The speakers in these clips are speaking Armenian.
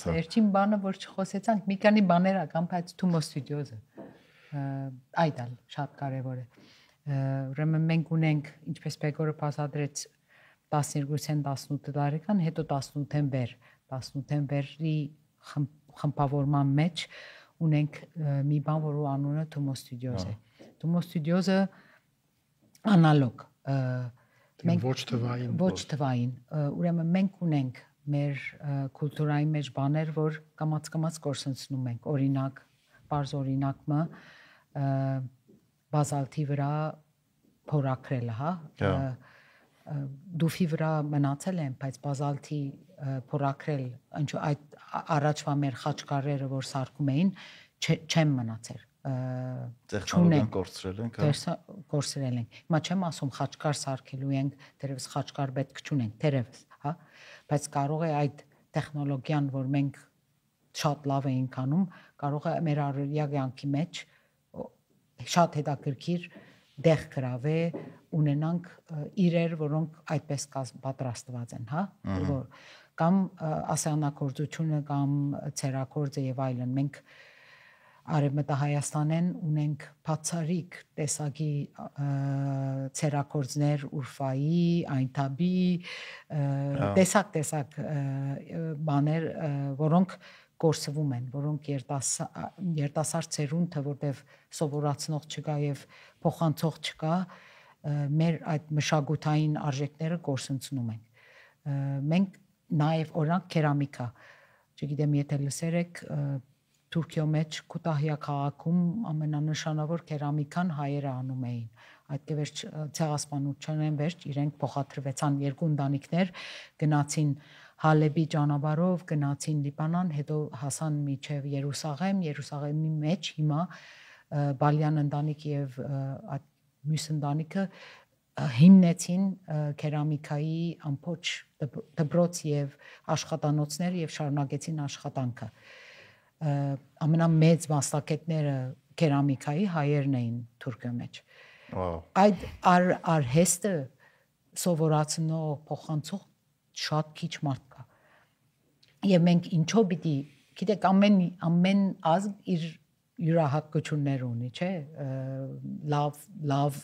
Վերջին բանը, որ չխոսեցանք, մի քանի բաներ ա կամ բայց Թումո ստուդիոզը։ Այդ էլ շատ կարևոր է։ Ուրեմն մենք ունենք, ինչպես Պեգորը բացատրեց 12-ից 18 տարեկան, հետո 18-ին վեր, 18-ին վերի խմբավորման մեջ ունենք մի բան, որը անունը Թումո ստուդիոզ է։ Թումո ստուդիոզը անալոգ մենք ոչ թվային ոչ թվային ուրեմն մենք ունենք մեր կուլտուրայի մեջ բաներ, որ կամած-կամած կորսնցնում ենք։ Օրինակ, բարձ օրինակը բազալտի վրա փորակրելը, հա։ Դուֆի վրա մնացել են, բայց բազալտի փորակրել, ինչու այդ առաջվա մեր խաչքարերը, որ սարկում էին, չեմ մնացել տեխնոլոգիան կորցրել ենք, հա։ Կորցրել ենք։ Հիմա չեմ ասում խաչքար սարքելու ենք, դերևս խաչքար պետք չունենք, դերևս հա բայց կարող է այդ տեխնոլոգիան որ մենք շատ լավ էինք անում կարող է մեր առօրյա կյանքի մեջ շատ հետաքրքիր դեղ գրավե ունենանք իրեր, որոնք այդպես պատրաստված են, հա, որ կամ ասեղնակորձությունը կամ ցերակորձը եւ այլն մենք Արևմտահայաստանեն ունենք բացարիք տեսակի ցերակորձներ Ուրֆայի, Այնտաբի տեսակ-տեսակ բաներ, որոնք գործվում են, որոնք երտասարդ ծերունդը, որտեվ սովորացնող չկա եւ փոխանցող չկա, մեր այդ մշակութային արժեքները գործընծնում ենք։ Մենք նաեւ օրինակ կերամիկա, չգիտեմ եթե լսեր եք, Թուրքիա մեջ Կուտահիա քաղաքում ամենանշանավոր կերամիկան հայերը անում էին այդ կերպ ցեղասպանությունն վերջ իրենք փոխադրվեցան երկու ընտանիքներ գնացին Հալեբի ճանապարհով գնացին Լիբանան հետո հասան միջև Երուսաղեմ Երուսաղեմի մեջ հիմա Բալյան ընտանիք եւ այդ մյուս ընտանիքը հիմնեցին կերամիկայի ամբողջ դպրոց եւ աշխատանոցներ եւ շարունակեցին աշխատանքը դբ, ամենամեծ մասնակետները կերամիկայի հայերն էին Թուրքիա մեջ։ Այդ ար արհեստը սովորացնող փոխանցող շատ քիչ մարդ կա։ Եվ մենք ինչո՞ պիտի, գիտեք, ամեն ամեն ազգ իր յուրահատկություններ ունի, չէ՞։ լավ լավ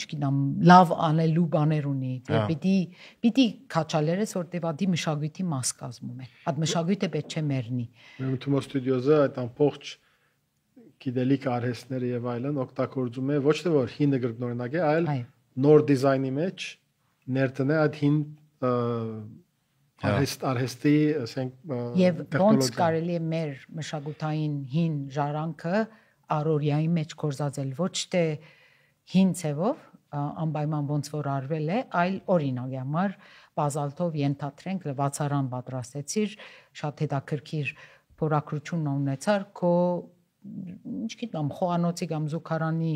չգիտեմ, լավ անելու բաներ ունի։ Դե պիտի պիտի քաչալերես, որտեվ ադի մշակույթի մաս կազմում է։ Այդ մշակույթը պետք չէ մեռնի։ Մենք Թումո ստուդիոզը այդ ամբողջ գիտելիք արհեստները եւ այլն օգտագործում է ոչ թե որ հինը գրգնորնակ է, այլ նոր դիզայնի մեջ ներտնե այդ հին հա։ արհեստ արհեստի, ասենք եւ ոնց կարելի է մեր մշակութային հին ժարանքը առորիայի մեջ կորզածել ոչ թե դե հին ցևով անպայման ոնց որ արվել է, այլ օրինակի համար բազալտով ենթադրենք լվացարան պատրաստեցիր, շատ հետաքրքիր փորակրությունն ունեցար քո ինչ գիտեմ, խոանոցի կամ զուքարանի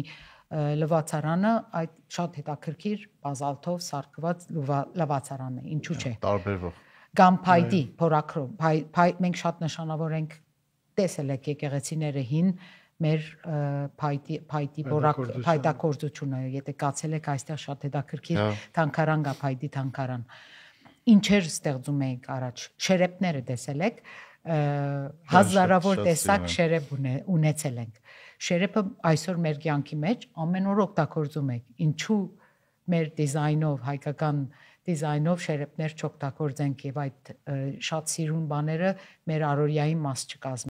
լվացարանը այդ շատ հետաքրքիր բազալտով սարքված լվացարանն է, ինչու՞ չէ։ Տարբերվող։ Կամ փայտի, փորակրո, փայ մենք շատ նշանավոր ենք տեսել եք եկեղեցիները հին մեր փայտի փայտի որակ փայտակորձությունը, եթե կացել եք այստեղ շատ հետաքրքիր հա։ թանկարան գա փայտի թանկարան։ Ինչեր ստեղծում էինք առաջ։ Շերեփները տեսել եք, հազարավոր տեսակ շերեփ ունեցել ենք։ Շերեփը այսօր մեր կյանքի մեջ ամեն օր օգտագործում ենք։ Ինչու մեր դիզայնով հայկական դիզայնով շերեփներ չօգտագործենք եւ այդ շատ սիրուն բաները մեր արորիայի մաս չկազմ